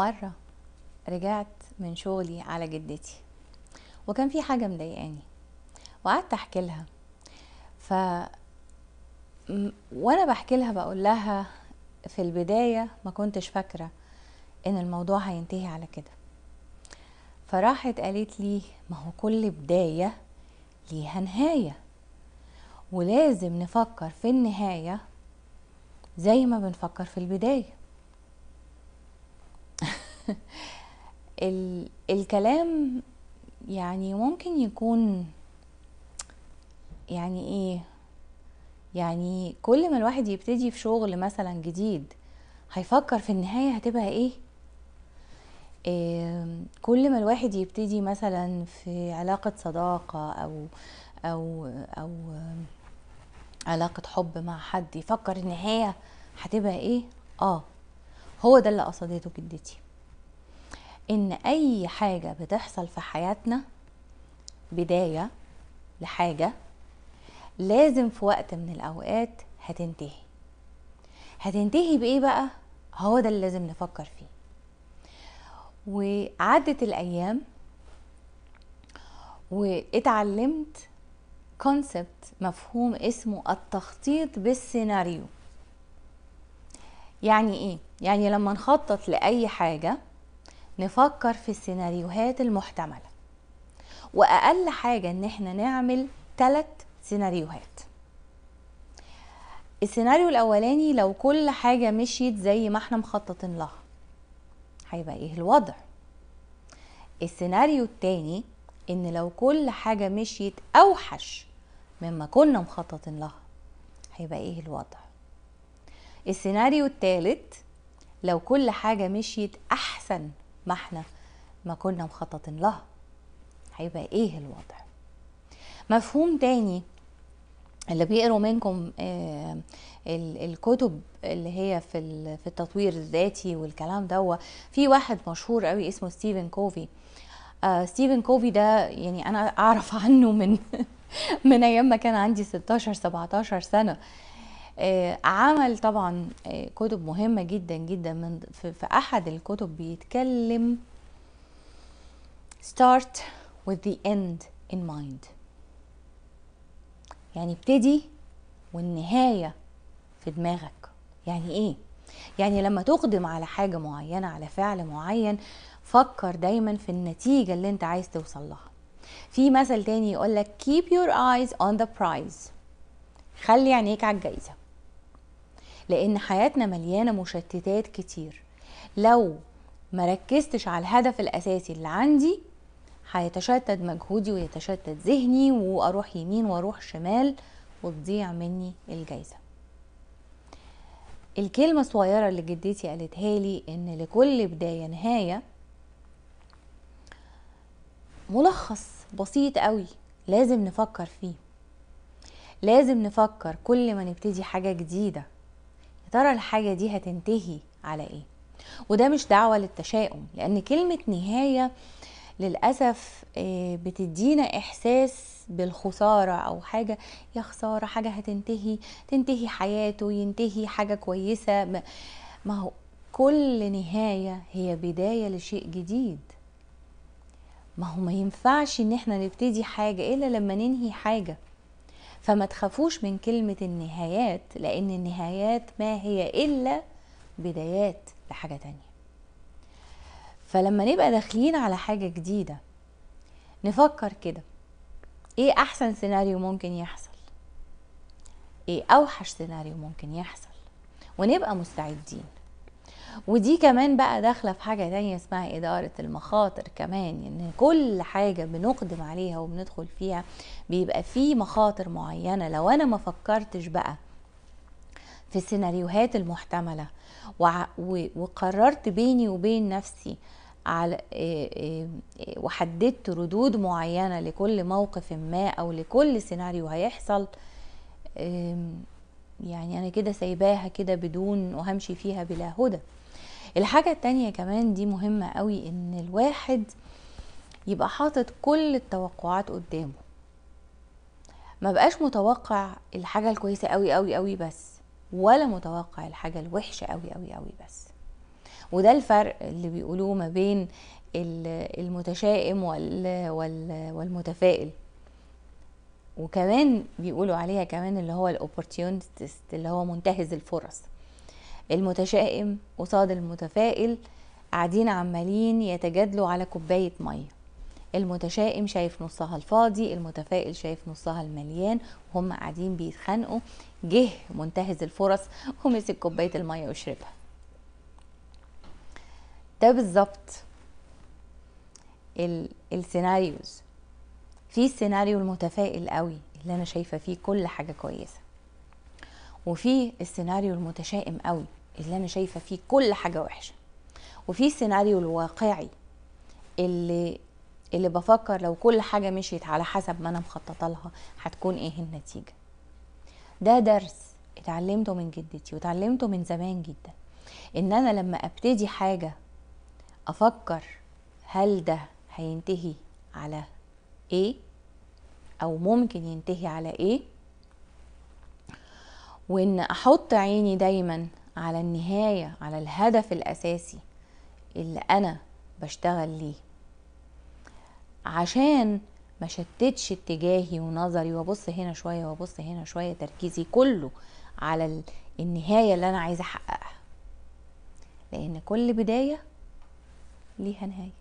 مرة رجعت من شغلي على جدتي وكان في حاجة مضايقاني وقعدت أحكي لها ف وأنا بحكي لها بقول لها في البداية ما كنتش فاكرة إن الموضوع هينتهي على كده فراحت قالت لي ما هو كل بداية ليها نهاية ولازم نفكر في النهاية زي ما بنفكر في البداية الكلام يعني ممكن يكون يعني ايه يعني كل ما الواحد يبتدي في شغل مثلا جديد هيفكر في النهاية هتبقى ايه إيه كل ما الواحد يبتدي مثلا في علاقة صداقة أو أو أو علاقة حب مع حد يفكر النهاية هتبقى ايه اه هو ده اللي قصدته جدتي ان اي حاجه بتحصل في حياتنا بدايه لحاجه لازم في وقت من الاوقات هتنتهي هتنتهي بايه بقى هو ده اللي لازم نفكر فيه وعدت الايام واتعلمت كونسبت مفهوم اسمه التخطيط بالسيناريو يعني ايه يعني لما نخطط لاي حاجه نفكر في السيناريوهات المحتمله واقل حاجه ان احنا نعمل ثلاث سيناريوهات السيناريو الاولاني لو كل حاجه مشيت زي ما احنا مخططين لها هيبقى ايه الوضع السيناريو التاني ان لو كل حاجه مشيت اوحش مما كنا مخططين لها هيبقى ايه الوضع السيناريو التالت لو كل حاجه مشيت احسن ما احنا ما كنا مخططين لها هيبقى ايه الوضع مفهوم تاني اللي بيقروا منكم آه، الكتب اللي هي في في التطوير الذاتي والكلام ده في واحد مشهور قوي اسمه ستيفن كوفي آه، ستيفن كوفي ده يعني انا اعرف عنه من من ايام ما كان عندي 16 17 سنه آه، عمل طبعا آه، كتب مهمة جدا جدا من في أحد الكتب بيتكلم start with the end in mind يعني ابتدي والنهاية في دماغك يعني ايه؟ يعني لما تقدم على حاجة معينة على فعل معين فكر دايما في النتيجة اللي انت عايز توصل لها في مثل تاني يقول لك keep your eyes on the prize خلي عينيك على الجايزة لان حياتنا مليانه مشتتات كتير لو مركزتش على الهدف الاساسي اللي عندي هيتشتت مجهودي ويتشتت ذهني واروح يمين واروح شمال وتضيع مني الجايزه الكلمة الصغيرة اللي جدتي قالتها لي ان لكل بداية نهاية ملخص بسيط قوي لازم نفكر فيه لازم نفكر كل ما نبتدي حاجة جديدة ترى الحاجة دي هتنتهي على ايه وده مش دعوة للتشاؤم لان كلمة نهاية للأسف آه، بتدينا إحساس بالخسارة أو حاجة يا خسارة حاجة هتنتهي تنتهي حياته ينتهي حاجة كويسة ما هو كل نهاية هي بداية لشيء جديد ما هو ما ينفعش ان احنا نبتدي حاجة الا لما ننهي حاجة فما تخافوش من كلمة النهايات لأن النهايات ما هي إلا بدايات لحاجة تانية فلما نبقى داخلين على حاجة جديدة نفكر كده ايه احسن سيناريو ممكن يحصل ايه اوحش سيناريو ممكن يحصل ونبقى مستعدين ودي كمان بقى داخله في حاجه تانية اسمها اداره المخاطر كمان ان يعني كل حاجه بنقدم عليها وبندخل فيها بيبقى في مخاطر معينه لو انا ما فكرتش بقى في السيناريوهات المحتمله وقررت بيني وبين نفسي على وحددت ردود معينه لكل موقف ما او لكل سيناريو هيحصل آمم، يعني انا كده سايباها كده بدون وهمشي فيها بلا هدى الحاجة التانية كمان دي مهمة قوي ان الواحد يبقى حاطط كل التوقعات قدامه ما بقاش متوقع الحاجة الكويسة قوي قوي قوي بس ولا متوقع الحاجة الوحشة قوي قوي قوي بس وده الفرق اللي بيقولوه ما بين المتشائم والمتفائل وكمان بيقولوا عليها كمان اللي هو الاوبورتيونست اللي هو منتهز الفرص المتشائم قصاد المتفائل قاعدين عمالين يتجادلوا على كوباية مية المتشائم شايف نصها الفاضي المتفائل شايف نصها المليان وهم قاعدين بيتخانقوا جه منتهز الفرص ومسك كوباية المية وشربها ده بالظبط السيناريوز في السيناريو المتفائل قوي اللي انا شايفه فيه كل حاجه كويسه وفي السيناريو المتشائم قوي اللي انا شايفه فيه كل حاجه وحشه وفي السيناريو الواقعي اللي اللي بفكر لو كل حاجه مشيت على حسب ما انا مخططه لها هتكون ايه النتيجه ده درس اتعلمته من جدتي وتعلمته من زمان جدا ان انا لما ابتدي حاجه افكر هل ده هينتهي على ايه او ممكن ينتهي على ايه وان احط عيني دايما على النهاية على الهدف الاساسي اللي انا بشتغل ليه عشان ما شتتش اتجاهي ونظري وابص هنا شوية وابص هنا شوية تركيزي كله على النهاية اللي انا عايزة احققها لان كل بداية ليها نهاية